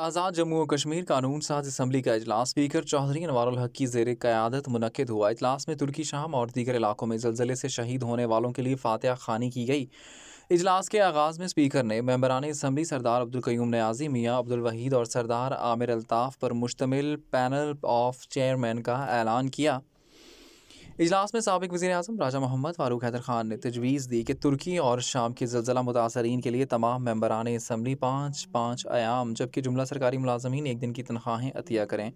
आज़ाद जम्मू और कश्मीर कानून साज इसम्बली का अजलास स्पीकर चौधरी अनवारुल की जेर क़्यादत मनद हुआ अजलास में तुर्की शाम और दीगर इलाकों में जलजिले से शहीद होने वालों के लिए फातह खानी की गई इजलास के आगाज़ में स्पीकर ने मेम्बरान इसम्बली सरदार अब्दुलकयूम नयाजी मियाँ अब्दुल वहीद और सरदार आमिर अलताफ़ पर मुश्तमिल पैनल ऑफ चेयरमैन का ऐलान किया इजलास में सबक वजी अजम राजा मोहम्मद फारूक हैदर खान ने तजवीज़ दी कि तुर्की और शाम के जलजिला मुतासरीन के लिए तमाम मम्बरान इसम्बली पाँच पाँच आयाम जबकि जुमला सरकारी मुलाजमीन एक दिन की तनख्वाहें अतिया करें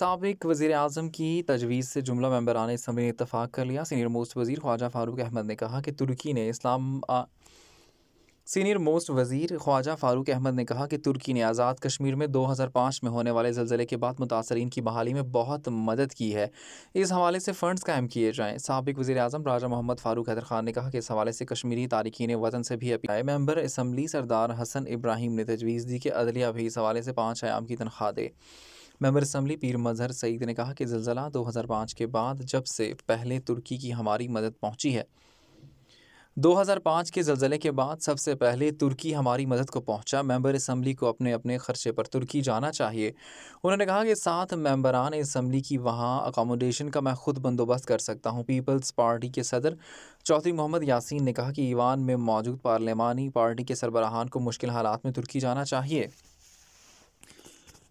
सबक वज़ी अजम की तजवीज़ से जुमला मम्बरान इसम्बली ने इतफ़ाक़ कर लिया सीनियर मोस्ट वज़ी ख्वाजा फ़ारूक अहमद ने कहा कि तुर्की ने इस्लाम सीनियर मोस्ट वजीर ख्वाजा फारूक अहमद ने कहा कि तुर्की ने आज़ाद कश्मीर में 2005 में होने वाले जलजिले के बाद मुतासरीन की बहाली में बहुत मदद की है इस हवाले से फ़ंड्स कायम किए जाएँ सबक वजी अजम राजा मोहम्मद फ़ारूक हैदर खान ने कहा कि इस हवाले से कश्मीरी तारकिन वतन से भी appeal member assembly Sardar Hasan Ibrahim ने तजवीज़ दी कि अदलिया भी इस हवाले से पाँच आयाम की तनख्वाह दे मेम्बर इसम्बली पीर मजहर सईद ने कहा कि हज़ार पाँच के बाद जब से पहले तुर्की की हमारी मदद पहुँची है 2005 के जलजले के बाद सबसे पहले तुर्की हमारी मदद को पहुंचा मेंबर इसम्बली को अपने अपने खर्चे पर तुर्की जाना चाहिए उन्होंने कहा कि सात मेंबरान इसम्बली की वहां अकोमोडेशन का मैं खुद बंदोबस्त कर सकता हूं पीपल्स पार्टी के सदर चौधरी मोहम्मद यासीन ने कहा कि ईवान में मौजूद पार्लियामानी पार्टी के सरबराहान को मुश्किल हालात में तुर्की जाना चाहिए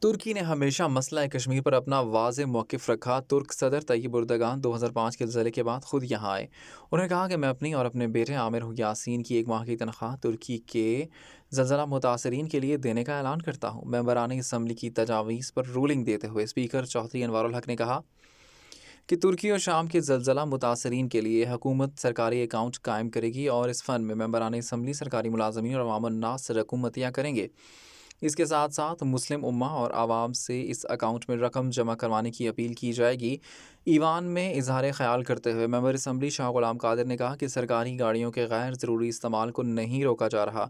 तुर्की ने हमेशा मसला कश्मीर पर अपना वाज मौक़ रखा तुर्क सदर तयब उर्दगान दो हज़ार पाँच के ज़िले के बाद ख़ुद यहाँ आए उन्होंने कहा कि मैं अपनी और अपने बेटे आमिर यासीन की एक माह की तनख्वाह तुर्की के जलजला मुतासरीन के लिए देने का ऐलान करता हूँ मेम्बरान इसम्बली की तजावीज़ पर रूलिंग देते हुए स्पीकर चौधरी अनवर हक ने कहा कि तुर्की और शाम के जलजला मुतासरीन के लिए हकूमत सरकारी अकाउंट कायम करेगी और इस फंड में मेम्बरान इसम्बली सरकारी मुलाजमी और अवाम नास रकूमतियाँ करेंगे इसके साथ साथ मुस्लिम उम्मा और आवाम से इस अकाउंट में रकम जमा करवाने की अपील की जाएगी ईवान में इजहार ख्याल करते हुए मेंबर इसम्बली शाह गुलाम कादिर ने कहा कि सरकारी गाड़ियों के गैर ज़रूरी इस्तेमाल को नहीं रोका जा रहा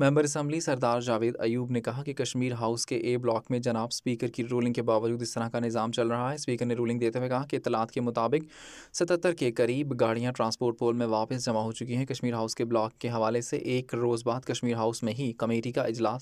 मेंबर इसम्बली सरदार जावेद अयूब ने कहा कि कश्मीर हाउस के ए ब्लॉक में जनाब स्पीकर की रूलिंग के बावजूद इस तरह का निज़ाम चल रहा है स्पीकर ने रूलिंग देते हुए कहा कि इतलात के मुताबिक सतहत्तर के करीब गाड़ियां ट्रांसपोर्ट पोल में वापस जमा हो चुकी हैं कश्मीर हाउस के ब्लॉक के हवाले से एक रोज़ बाद कश्मीर हाउस में ही कमेटी का अजलास